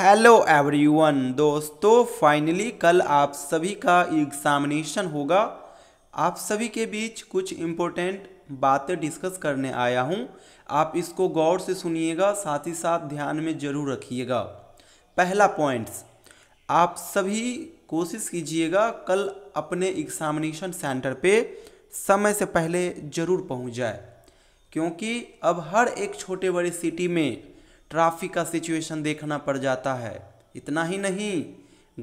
hello everyone दोस्तों finally कल आप सभी का एग्जामिनेशन होगा आप सभी के बीच कुछ इम्पोर्टेंट बातें डिस्कस करने आया हूं आप इसको गौर से सुनिएगा साथ ही साथ ध्यान में ज़रूर रखिएगा पहला पॉइंट्स आप सभी कोशिश कीजिएगा कल अपने एग्जामिनेशन सेंटर पे समय से पहले ज़रूर पहुंच जाए क्योंकि अब हर एक छोटे बड़े सिटी में ट्रैफिक का सिचुएशन देखना पड़ जाता है इतना ही नहीं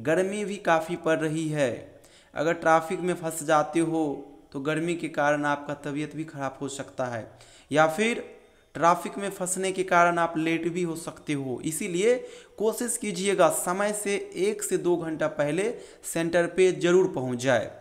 गर्मी भी काफ़ी पड़ रही है अगर ट्रैफिक में फंस जाते हो तो गर्मी के कारण आपका तबीयत भी ख़राब हो सकता है या फिर ट्रैफिक में फंसने के कारण आप लेट भी हो सकते हो इसीलिए कोशिश कीजिएगा समय से एक से दो घंटा पहले सेंटर पे ज़रूर पहुंच जाए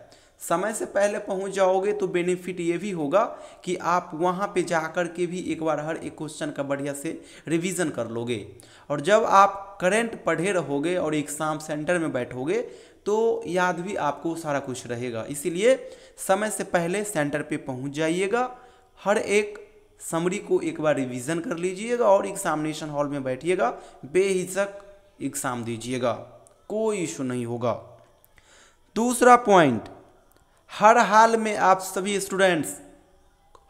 समय से पहले पहुंच जाओगे तो बेनिफिट ये भी होगा कि आप वहां पे जा कर के भी एक बार हर एक क्वेश्चन का बढ़िया से रिवीजन कर लोगे और जब आप करेंट पढ़े रहोगे और एग्ज़ाम सेंटर में बैठोगे तो याद भी आपको सारा कुछ रहेगा इसीलिए समय से पहले सेंटर पे पहुंच जाइएगा हर एक समरी को एक बार रिविजन कर लीजिएगा और एग्जामिनेशन हॉल में बैठिएगा बेहिचक एग्ज़ाम दीजिएगा कोई इशू नहीं होगा दूसरा पॉइंट हर हाल में आप सभी स्टूडेंट्स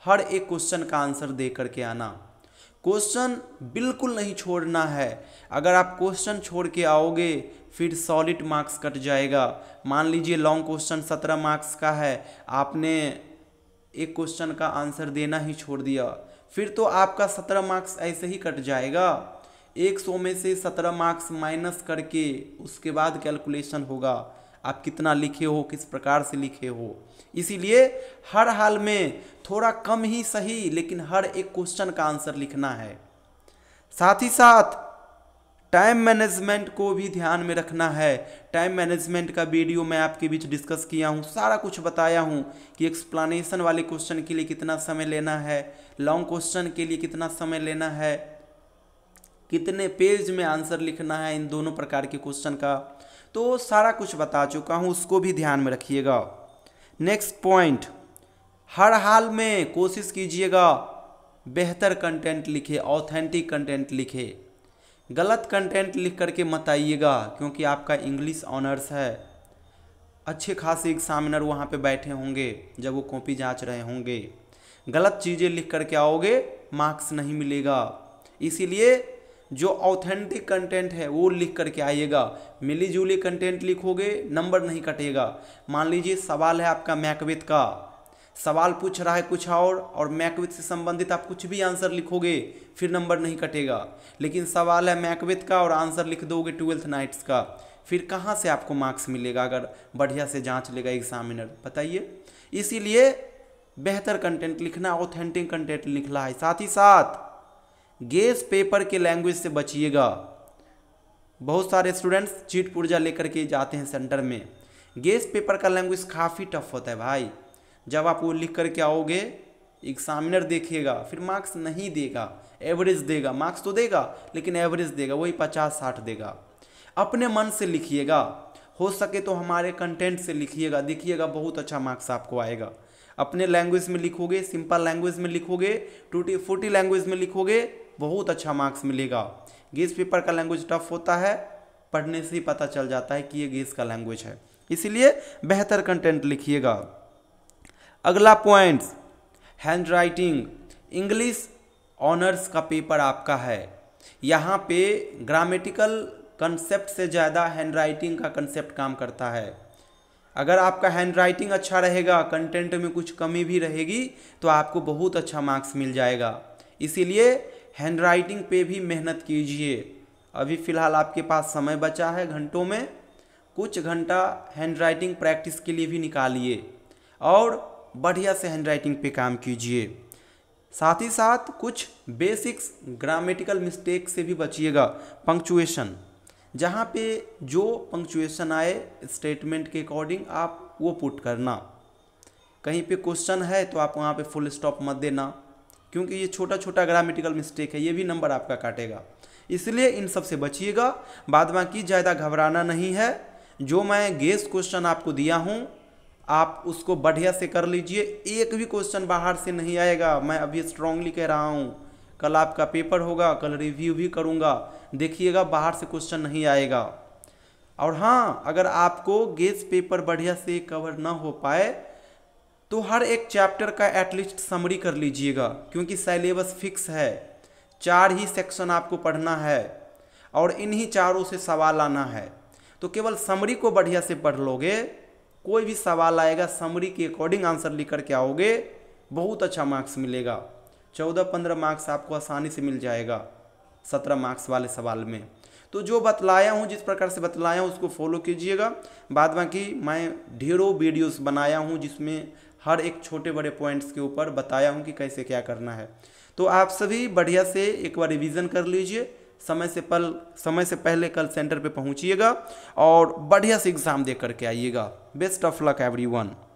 हर एक क्वेश्चन का आंसर दे करके आना क्वेश्चन बिल्कुल नहीं छोड़ना है अगर आप क्वेश्चन छोड़ के आओगे फिर सॉलिड मार्क्स कट जाएगा मान लीजिए लॉन्ग क्वेश्चन सत्रह मार्क्स का है आपने एक क्वेश्चन का आंसर देना ही छोड़ दिया फिर तो आपका सत्रह मार्क्स ऐसे ही कट जाएगा एक सौ में से सत्रह मार्क्स माइनस करके उसके बाद कैलकुलेशन होगा आप कितना लिखे हो किस प्रकार से लिखे हो इसीलिए हर हाल में थोड़ा कम ही सही लेकिन हर एक क्वेश्चन का आंसर लिखना है साथ ही साथ टाइम मैनेजमेंट को भी ध्यान में रखना है टाइम मैनेजमेंट का वीडियो मैं आपके बीच डिस्कस किया हूँ सारा कुछ बताया हूँ कि एक्सप्लानेशन वाले क्वेश्चन के लिए कितना समय लेना है लॉन्ग क्वेश्चन के लिए कितना समय लेना है कितने पेज में आंसर लिखना है इन दोनों प्रकार के क्वेश्चन का तो सारा कुछ बता चुका हूँ उसको भी ध्यान में रखिएगा नेक्स्ट पॉइंट हर हाल में कोशिश कीजिएगा बेहतर कंटेंट लिखे ऑथेंटिक कंटेंट लिखे गलत कंटेंट लिख करके मत आइएगा क्योंकि आपका इंग्लिश ऑनर्स है अच्छे खासे एग्जामिनर वहाँ पे बैठे होंगे जब वो कॉपी जांच रहे होंगे गलत चीज़ें लिख करके आओगे मार्क्स नहीं मिलेगा इसीलिए जो ऑथेंटिक कंटेंट है वो लिख करके आइएगा मिली जुली कंटेंट लिखोगे नंबर नहीं कटेगा मान लीजिए सवाल है आपका मैकविथ का सवाल पूछ रहा है कुछ और और मैकविथ से संबंधित आप कुछ भी आंसर लिखोगे फिर नंबर नहीं कटेगा लेकिन सवाल है मैकविथ का और आंसर लिख दोगे ट्वेल्थ नाइट्स का फिर कहाँ से आपको मार्क्स मिलेगा अगर बढ़िया से जाँच लेगा एग्जामिनर बताइए इसीलिए बेहतर कंटेंट लिखना ऑथेंटिक कंटेंट लिखना है साथ ही साथ गेस पेपर के लैंग्वेज से बचिएगा बहुत सारे स्टूडेंट्स चीट पुर्जा लेकर के जाते हैं सेंटर में गेस पेपर का लैंग्वेज काफ़ी टफ होता है भाई जब आप वो लिख करके आओगे एग्जामिनर देखेगा फिर मार्क्स नहीं देगा एवरेज देगा मार्क्स तो देगा लेकिन एवरेज देगा वही पचास साठ देगा अपने मन से लिखिएगा हो सके तो हमारे कंटेंट से लिखिएगा देखिएगा बहुत अच्छा मार्क्स आपको आएगा अपने लैंग्वेज में लिखोगे सिंपल लैंग्वेज में लिखोगे टूटी फूटी लैंग्वेज में लिखोगे बहुत अच्छा मार्क्स मिलेगा गेस पेपर का लैंग्वेज टफ होता है पढ़ने से ही पता चल जाता है कि ये गेस का लैंग्वेज है इसीलिए बेहतर कंटेंट लिखिएगा अगला point handwriting English honours का पेपर आपका है यहाँ पे ग्रामेटिकल कंसेप्ट से ज़्यादा हैंड राइटिंग का कंसेप्ट काम करता है अगर आपका हैंड राइटिंग अच्छा रहेगा कंटेंट में कुछ कमी भी रहेगी तो आपको बहुत अच्छा मार्क्स मिल जाएगा इसीलिए हैंड राइटिंग पे भी मेहनत कीजिए अभी फ़िलहाल आपके पास समय बचा है घंटों में कुछ घंटा हैंड राइटिंग प्रैक्टिस के लिए भी निकालिए और बढ़िया से हैंड राइटिंग पे काम कीजिए साथ ही साथ कुछ बेसिक्स ग्रामेटिकल मिस्टेक से भी बचिएगा पंक्चुएशन जहाँ पे जो पंक्चुएशन आए स्टेटमेंट के अकॉर्डिंग आप वो पुट करना कहीं पे क्वेश्चन है तो आप वहाँ पे फुल स्टॉप मत देना क्योंकि ये छोटा छोटा ग्रामेटिकल मिस्टेक है ये भी नंबर आपका काटेगा इसलिए इन सब से बचिएगा बाद बाकी ज़्यादा घबराना नहीं है जो मैं गेस क्वेश्चन आपको दिया हूँ आप उसको बढ़िया से कर लीजिए एक भी क्वेश्चन बाहर से नहीं आएगा मैं अभी स्ट्रांगली कह रहा हूँ कल आपका पेपर होगा कल रिव्यू भी करूँगा देखिएगा बाहर से क्वेश्चन नहीं आएगा और हाँ अगर आपको गेस पेपर बढ़िया से कवर ना हो पाए तो हर एक चैप्टर का एटलीस्ट समरी कर लीजिएगा क्योंकि सिलेबस फिक्स है चार ही सेक्शन आपको पढ़ना है और इन्हीं चारों से सवाल आना है तो केवल समरी को बढ़िया से पढ़ लोगे कोई भी सवाल आएगा समरी के अकॉर्डिंग आंसर लिख कर के आओगे बहुत अच्छा मार्क्स मिलेगा चौदह पंद्रह मार्क्स आपको आसानी से मिल जाएगा सत्रह मार्क्स वाले सवाल में तो जो बतलाया हूँ जिस प्रकार से बतलाया हूँ उसको फॉलो कीजिएगा बाद बाकी मैं ढेरों वीडियोस बनाया हूँ जिसमें हर एक छोटे बड़े पॉइंट्स के ऊपर बताया हूँ कि कैसे क्या करना है तो आप सभी बढ़िया से एक बार रिविज़न कर लीजिए समय से पल समय से पहले कल सेंटर पे पहुँचिएगा और बढ़िया से एग्ज़ाम दे करके आइएगा best of luck every one